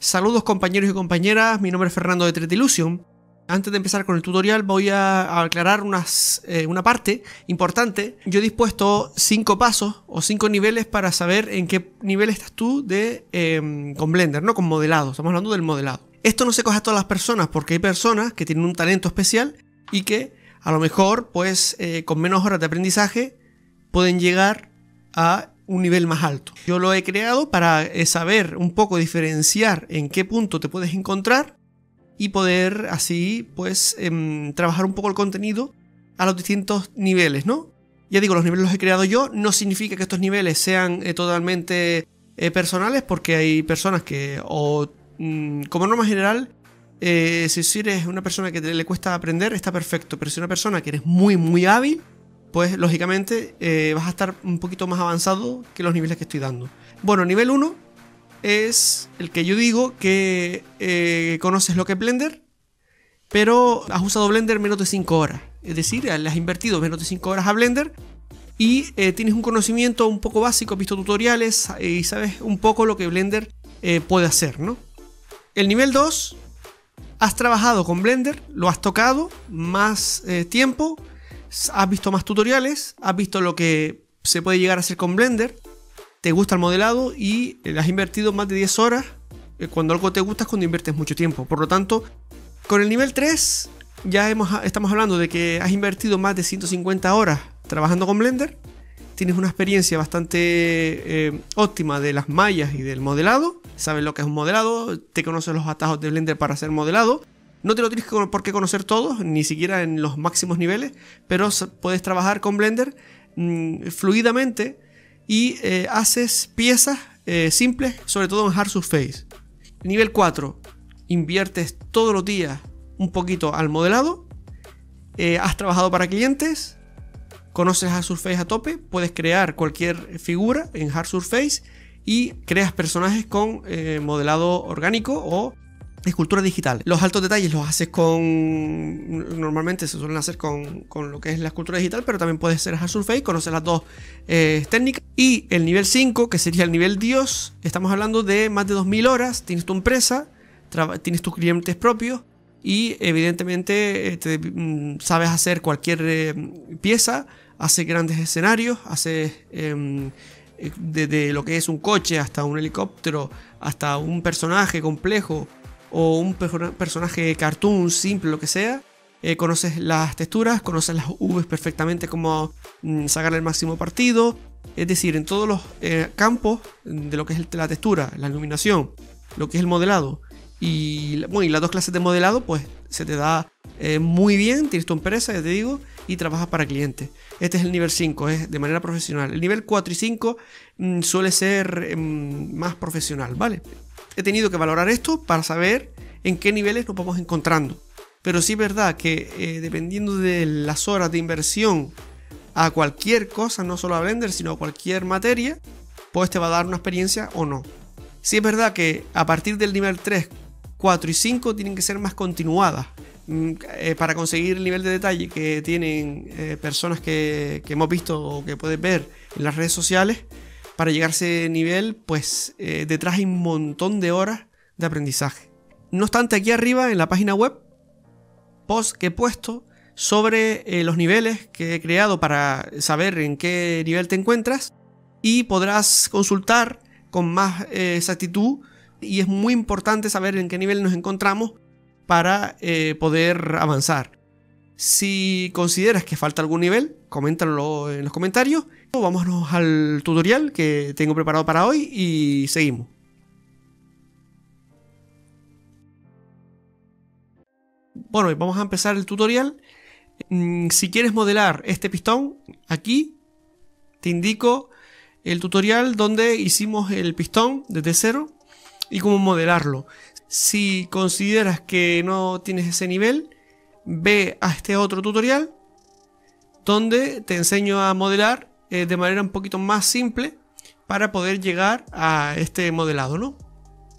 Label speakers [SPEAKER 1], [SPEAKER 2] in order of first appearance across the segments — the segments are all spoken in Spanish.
[SPEAKER 1] Saludos compañeros y compañeras, mi nombre es Fernando de Tretilusion. Antes de empezar con el tutorial voy a aclarar eh, una parte importante. Yo he dispuesto 5 pasos o 5 niveles para saber en qué nivel estás tú de, em, con Blender, ¿no? Con modelado, estamos hablando del modelado. Esto no se coge a todas las personas porque hay personas que tienen un talento especial y que a lo mejor pues eh, con menos horas de aprendizaje pueden llegar a un nivel más alto. Yo lo he creado para eh, saber un poco diferenciar en qué punto te puedes encontrar y poder así pues em, trabajar un poco el contenido a los distintos niveles, ¿no? Ya digo, los niveles los he creado yo, no significa que estos niveles sean eh, totalmente eh, personales porque hay personas que o mm, como norma general si eres una persona que le cuesta aprender está perfecto, pero si eres una persona que eres muy muy hábil pues lógicamente eh, vas a estar un poquito más avanzado que los niveles que estoy dando. Bueno, nivel 1 es el que yo digo que eh, conoces lo que es Blender, pero has usado Blender menos de 5 horas. Es decir, le has invertido menos de 5 horas a Blender y eh, tienes un conocimiento un poco básico, has visto tutoriales y sabes un poco lo que Blender puede hacer, ¿no? El nivel 2, has trabajado con Blender, lo has tocado más tiempo, has visto más tutoriales, has visto lo que se puede llegar a hacer con Blender, te gusta el modelado y eh, has invertido más de 10 horas. Eh, cuando algo te gusta es cuando inviertes mucho tiempo. Por lo tanto, con el nivel 3 ya estamos hablando de que has invertido más de 150 horas trabajando con Blender. Tienes una experiencia bastante eh, óptima de las mallas y del modelado. Sabes lo que es un modelado, te conoces los atajos de Blender para hacer modelado. No te lo tienes por qué conocer todo, ni siquiera en los máximos niveles, pero puedes trabajar con Blender mm, fluidamente y eh, haces piezas eh, simples, sobre todo en Hard Surface. Nivel 4. Inviertes todos los días un poquito al modelado. Eh, has trabajado para clientes. Conoces Hard Surface a tope. Puedes crear cualquier figura en Hard Surface y creas personajes con modelado orgánico o escultura digital. Los altos detalles los haces con. Normalmente se suelen hacer con, lo que es la escultura digital, pero también puedes hacer hard surface, conocer las dos eh, técnicas. Y el nivel 5, que sería el nivel Dios, estamos hablando de más de 2000 horas. Tienes tu empresa, tienes tus clientes propios y evidentemente este, mm, sabes hacer cualquier eh, pieza, haces grandes escenarios, haces em, eh, desde lo que es un coche hasta un helicóptero, hasta un personaje complejo o un personaje cartoon simple, lo que sea, eh, conoces las texturas, conoces las Vs perfectamente, como mm, sacarle el máximo partido. Es decir, en todos los eh, campos de lo que es la textura, la iluminación, lo que es el modelado. Y, las dos clases de modelado, pues se te da eh, muy bien, tienes tu empresa, ya te digo, y trabajas para clientes. Este es el nivel 5, es de manera profesional. El nivel 4 y 5 mm, suele ser mm, más profesional, ¿vale? he tenido que valorar esto para saber en qué niveles nos vamos encontrando. Pero sí es verdad que eh, dependiendo de las horas de inversión a cualquier cosa, no solo a vender sino a cualquier materia, pues te va a dar una experiencia o no. Sí es verdad que a partir del nivel 3, 4 y 5 tienen que ser más continuadas mm, eh, para conseguir el nivel de detalle que tienen eh, personas que, que hemos visto o que puedes ver en las redes sociales para llegar a ese nivel, pues eh, detrás hay un montón de horas de aprendizaje. No obstante, aquí arriba en la página web, post que he puesto sobre eh, los niveles que he creado para saber en qué nivel te encuentras y podrás consultar con más eh, exactitud y es muy importante saber en qué nivel nos encontramos para poder avanzar. Si consideras que falta algún nivel, coméntalo en los comentarios. Vámonos al tutorial que tengo preparado para hoy y seguimos. Bueno, vamos a empezar el tutorial. Mm, si quieres modelar este pistón, aquí te indico el tutorial donde hicimos el pistón desde cero y cómo modelarlo. Si consideras que no tienes ese nivel, ve a este otro tutorial donde te enseño a modelar eh, de manera un poquito más simple para poder llegar a este modelado, ¿no?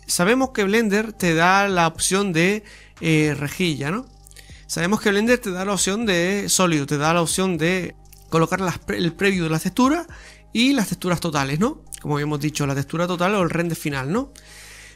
[SPEAKER 1] Sabemos que Blender te da la opción de eh, rejilla, ¿no? Sabemos que Blender te da la opción de sólido, te da la opción de colocar el preview de las texturas y las texturas totales, ¿no? Como habíamos dicho, la textura total o el render final, ¿no?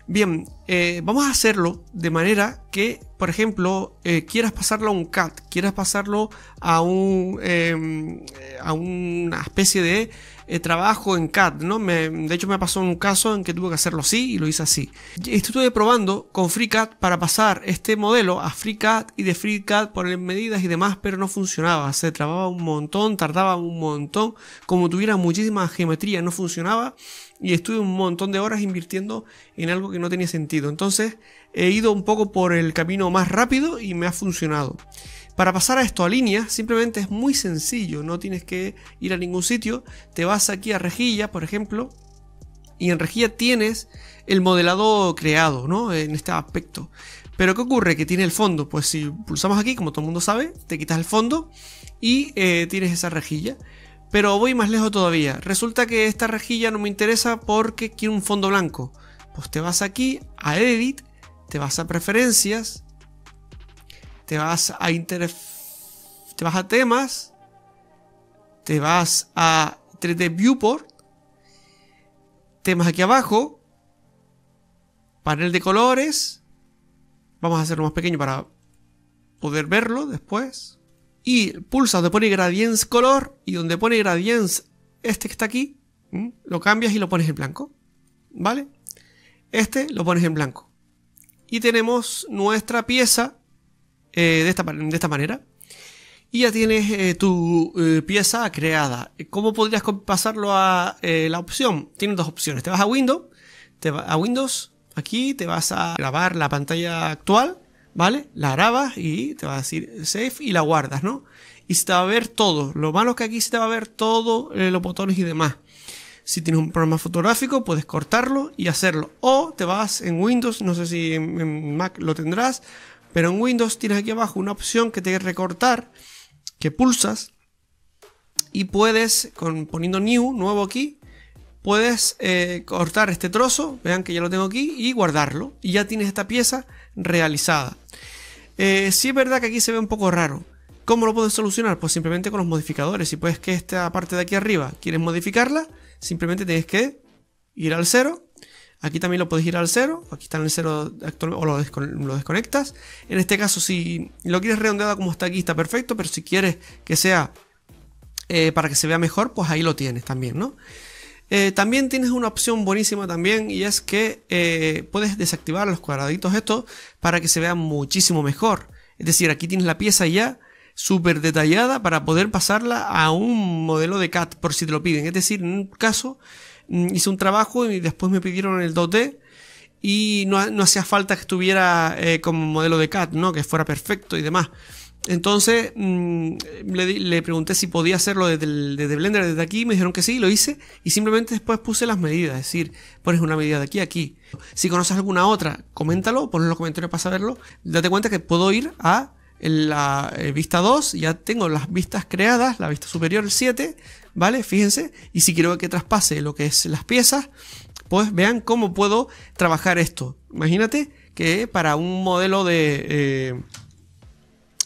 [SPEAKER 1] Bien, eh, vamos a hacerlo de manera que, por ejemplo, eh, quieras pasarlo a un cat, quieras pasarlo a un em, eh, a una especie de eh, trabajo en cat, ¿no? de hecho, me pasó un caso en que tuve que hacerlo así y lo hice así. Estuve probando con FreeCAD para pasar este modelo a FreeCAD y de FreeCAD por medidas y demás, pero no funcionaba. Se trababa un montón, tardaba un montón, como tuviera muchísima geometría, no funcionaba y estuve un montón de horas invirtiendo en algo que no tenía sentido. Entonces, he ido un poco por el camino más rápido y me ha funcionado. Para pasar a esto a línea, simplemente es muy sencillo, no tienes que ir a ningún sitio. Te vas aquí a rejilla, por ejemplo, y en rejilla tienes el modelado creado, ¿no? En este aspecto. Pero ¿qué ocurre? Que tiene el fondo. Pues si pulsamos aquí, como todo el mundo sabe, te quitas el fondo y eh, tienes esa rejilla. Pero voy más lejos todavía. Resulta que esta rejilla no me interesa porque quiero un fondo blanco. Pues te vas aquí a Edit te vas a preferencias, te vas a te vas a temas, te vas a 3D viewport, temas aquí abajo, panel de colores, vamos a hacerlo más pequeño para poder verlo después. Y pulsa donde pone gradients color y donde pone gradients este que está aquí, lo cambias y lo pones en blanco. ¿Vale? Este lo pones en blanco y tenemos nuestra pieza eh, de, esta, de, esta, manera. Y ya tienes eh, tu eh, pieza creada. ¿Cómo podrías pasarlo a la opción? Tienes dos opciones. Te vas a Windows, te a Windows, aquí te vas a grabar la pantalla actual, ¿vale? La grabas y te va a decir save y la guardas, ¿no? Y se te va a ver todo. Lo malo es que aquí se te va a ver todos los botones y demás. Si tienes un programa fotográfico, puedes cortarlo y hacerlo. O te vas en Windows, no sé si en Mac lo tendrás, pero en Windows tienes aquí abajo una opción que te recortar, que pulsas y puedes, con, poniendo new, nuevo aquí, puedes eh, cortar este trozo, vean que ya lo tengo aquí, y guardarlo. Y ya tienes esta pieza realizada. Si eh, sí es verdad que aquí se ve un poco raro. ¿Cómo lo puedes solucionar? Pues simplemente con los modificadores. Si puedes que esta parte de aquí arriba quieres modificarla, simplemente tienes que ir al cero, Aquí también lo puedes ir al cero, Aquí está en el cero actual, o lo, desconectas. En este caso, si lo quieres redondeado como está aquí, está perfecto. Pero si quieres que sea eh, para que se vea mejor, pues ahí lo tienes también, ¿no? Eh, también tienes una opción buenísima también y es que eh, puedes desactivar los cuadraditos estos para que se vea muchísimo mejor. Es decir, aquí tienes la pieza ya súper detallada para poder pasarla a un modelo de CAT por si te lo piden. Es decir, en un caso mm, hice un trabajo y después me pidieron el 2D y no, hacía falta que estuviera eh, como modelo de CAT, ¿no? que fuera perfecto y demás. Entonces mm, le, pregunté si podía hacerlo desde, desde Blender, desde aquí, me dijeron que sí, lo hice y simplemente después puse las medidas, es decir, pones una medida de aquí a aquí. Si conoces alguna otra, coméntalo, ponlo en los comentarios para saberlo. Date cuenta que puedo ir a en la eh, vista 2 ya tengo las vistas creadas, la vista superior 7, ¿vale? Fíjense, y si quiero que traspase lo que es las piezas, pues vean cómo puedo trabajar esto. Imagínate que para un modelo de... Eh,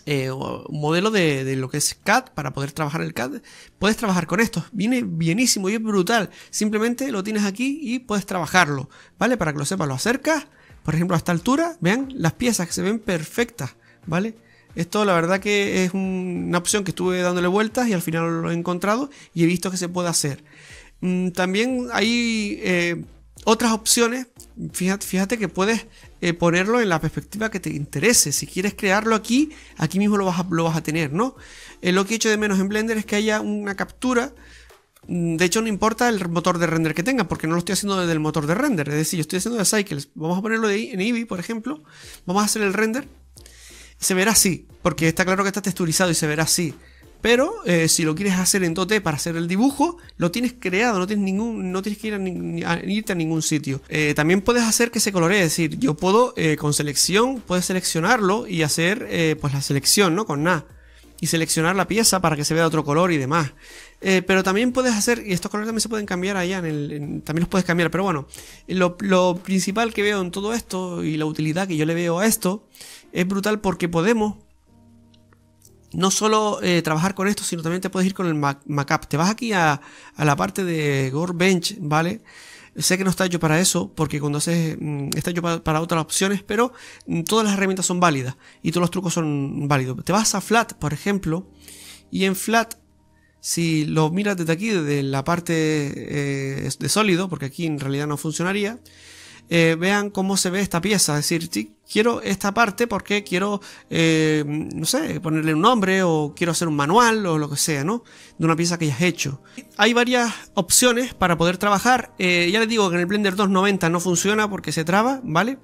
[SPEAKER 1] eh, un modelo de, de, lo que es CAD, para poder trabajar el CAD, puedes trabajar con esto. Viene bienísimo y es brutal. Simplemente lo tienes aquí y puedes trabajarlo, ¿vale? Para que lo sepas, lo acercas, por ejemplo, a esta altura, vean las piezas que se ven perfectas, ¿vale? Esto la verdad que es una opción que estuve dándole vueltas y al final lo he encontrado y he visto que se puede hacer. Mm, también hay eh, otras opciones. Fíjate, fíjate que puedes eh, ponerlo en la perspectiva que te interese. Si quieres crearlo aquí, aquí mismo lo vas a, lo vas a tener, ¿no? Eh, lo que he hecho de menos en Blender es que haya una captura mm, de hecho, no importa el motor de render que tenga, porque no lo estoy haciendo desde el motor de render. Es decir, yo estoy haciendo de Cycles. Vamos a ponerlo de en Eevee, por ejemplo. Vamos a hacer el render se verá así, porque está claro que está texturizado y se verá así. Pero eh, si lo quieres hacer en dote para hacer el dibujo, lo tienes creado, no tienes, ningún, no tienes que ir a, irte a ningún sitio. Eh, también puedes hacer que se coloree, es decir, yo puedo eh, con selección, puedes seleccionarlo y hacer pues la selección, ¿no? Con nada. Y seleccionar la pieza para que se vea otro color y demás. Eh, pero también puedes hacer, y estos colores también se pueden cambiar allá, en el, también los puedes cambiar. Pero bueno, lo, principal que veo en todo esto y la utilidad que yo le veo a esto es brutal porque podemos no solo eh, trabajar con esto, sino también te puedes ir con el Macup. Te vas aquí a, la parte de Bench, ¿vale? Sé que no está hecho para eso, porque cuando haces mm, está hecho para, otras opciones, pero mm, todas las herramientas son válidas y todos los trucos son válidos. Te vas a Flat, por ejemplo, y en Flat si lo miras desde aquí, desde la parte eh, de sólido, porque aquí en realidad no funcionaría, eh, vean cómo se ve esta pieza. Es decir, quiero esta parte porque quiero, eh, no sé, ponerle un nombre o quiero hacer un manual o lo que sea, ¿no? De una pieza que hayas hecho. Hay varias opciones para poder trabajar. ya les digo que en el Blender 290 no funciona porque se traba, ¿vale?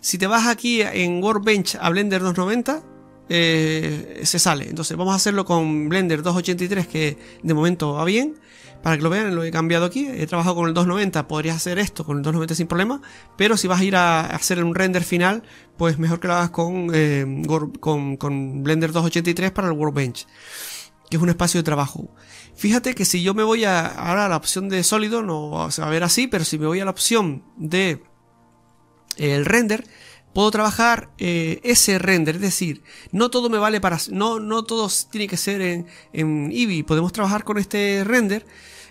[SPEAKER 1] Si te vas aquí en Workbench a Blender 290, eh, se sale. Entonces vamos a hacerlo con Blender 283 que de momento va bien. Para que lo vean, lo he cambiado aquí. He trabajado con el 290, podrías hacer esto con el 290 sin problema. Pero si vas a ir a hacer un render final, pues mejor que lo hagas con, eh, Blender 283 para el Workbench que es un espacio de trabajo. Fíjate que si yo me voy a, ahora a la opción de sólido, no se va a ver así, pero si me voy a la opción de eh, el render, puedo trabajar eh, ese render, es decir, no todo me vale para, no, no tiene que ser en, en Eevee, podemos trabajar con este render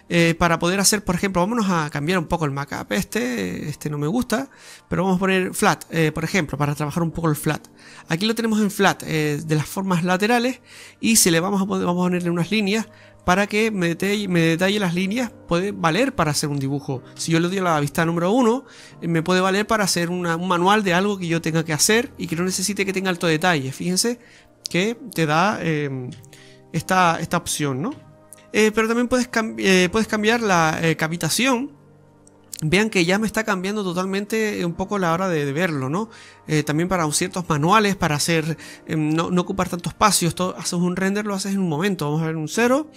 [SPEAKER 1] eh, para poder hacer, por ejemplo, vámonos a cambiar un poco el mockup. Este, este no me gusta, pero vamos a poner flat, eh, por ejemplo, para trabajar un poco el flat. Aquí lo tenemos en flat, eh, de las formas laterales, y se le vamos a, vamos a ponerle unas líneas para que me detalle, me detalle, las líneas, puede valer para hacer un dibujo. Si yo le doy la vista número 1 me puede valer para hacer un manual de algo que yo tenga que hacer y que no necesite que tenga alto detalle. Fíjense que te da esta, esta opción, ¿no? Eh, pero también puedes, eh, puedes cambiar la eh, capitación. Vean que ya me está cambiando totalmente eh, un poco la hora de, verlo, ¿no? también para ciertos manuales, para hacer, em, no, ocupar tanto espacio. Esto, haces un render, lo haces en un momento. Vamos a ver un cero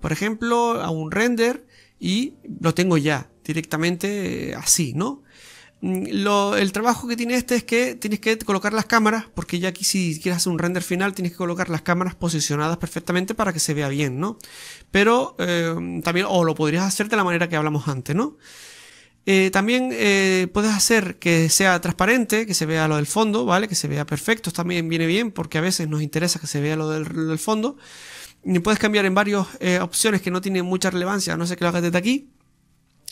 [SPEAKER 1] por ejemplo, a un render y lo tengo ya directamente así, ¿no? Mm, lo, el trabajo que tiene este es que tienes que colocar las cámaras, porque ya aquí si quieres hacer un render final tienes que colocar las cámaras posicionadas perfectamente para que se vea bien, ¿no? Pero eh, también, o lo podrías hacer de la manera que hablamos antes, ¿no? Eh, también eh, puedes hacer que sea transparente, que se vea lo del fondo, ¿vale? Que se vea perfecto, también viene bien porque a veces nos interesa que se vea lo del, fondo. Y puedes cambiar en varias opciones que no tienen mucha relevancia, no sé qué lo hagas desde aquí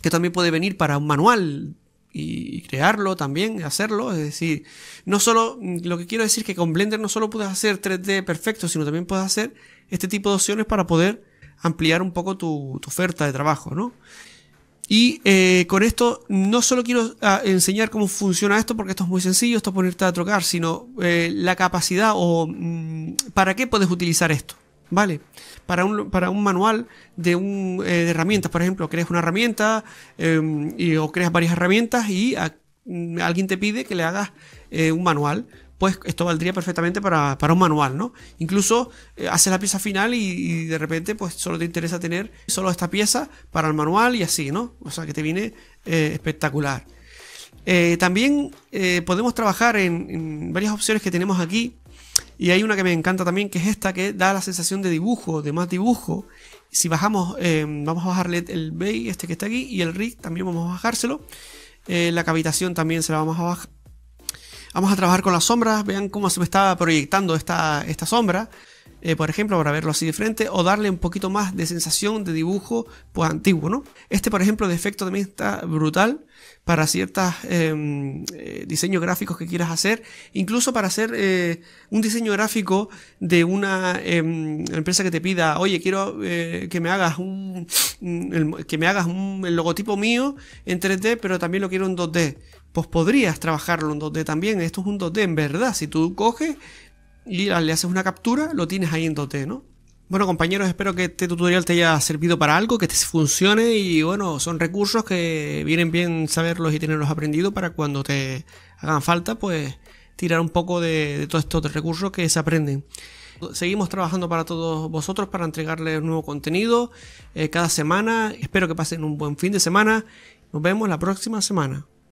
[SPEAKER 1] que también puede venir para un manual y, crearlo también, hacerlo. Es decir, no solo, lo que quiero decir es que con Blender no solo puedes hacer 3D perfecto, sino también puedes hacer este tipo de opciones para poder ampliar un poco tu, oferta de trabajo, ¿no? Y eh, con esto no solo quiero ah, enseñar cómo funciona esto, porque esto es muy sencillo, esto es ponerte a trocar, sino eh, la capacidad o mm, para qué puedes utilizar esto. Vale, para un, para un manual de, un, eh, herramientas, por ejemplo, creas una herramienta em, y, o creas varias herramientas y mm, alguien te pide que le hagas eh, un manual, pues esto valdría perfectamente para, un manual, ¿no? Incluso eh, haces la pieza final y, de repente pues solo te interesa tener solo esta pieza para el manual y así, ¿no? O sea que te viene espectacular. también podemos trabajar en varias opciones que tenemos aquí y hay una que me encanta también, que es esta, que da la sensación de dibujo, de más dibujo. Si bajamos, eh, vamos a bajarle el bay, este que está aquí, y el rig también vamos a bajárselo. Eh, la cavitación también se la vamos a bajar. Vamos a trabajar con las sombras, vean cómo se me está proyectando esta, esta sombra. Eh, por ejemplo, para verlo así de frente, o darle un poquito más de sensación de dibujo pues, antiguo, ¿no? Este, por ejemplo, de efecto también está brutal para ciertos em, eh, diseños gráficos que quieras hacer, incluso para hacer eh, un diseño gráfico de una em, empresa que te pida, oye, quiero que me hagas un que me hagas un, el logotipo mío en 3D, pero también lo quiero en 2D. Pues podrías trabajarlo en 2D también. Esto es un 2D en verdad. Si tú coges y le haces una captura, lo tienes ahí en Dote, ¿no? Bueno compañeros, espero que este tutorial te haya servido para algo, que te funcione y bueno, son recursos que vienen bien saberlos y tenerlos aprendido para cuando te hagan falta, pues tirar un poco de, todos estos recursos que se aprenden. Seguimos trabajando para todos vosotros para entregarles nuevo contenido eh, cada semana. Espero que pasen un buen fin de semana. Nos vemos la próxima semana.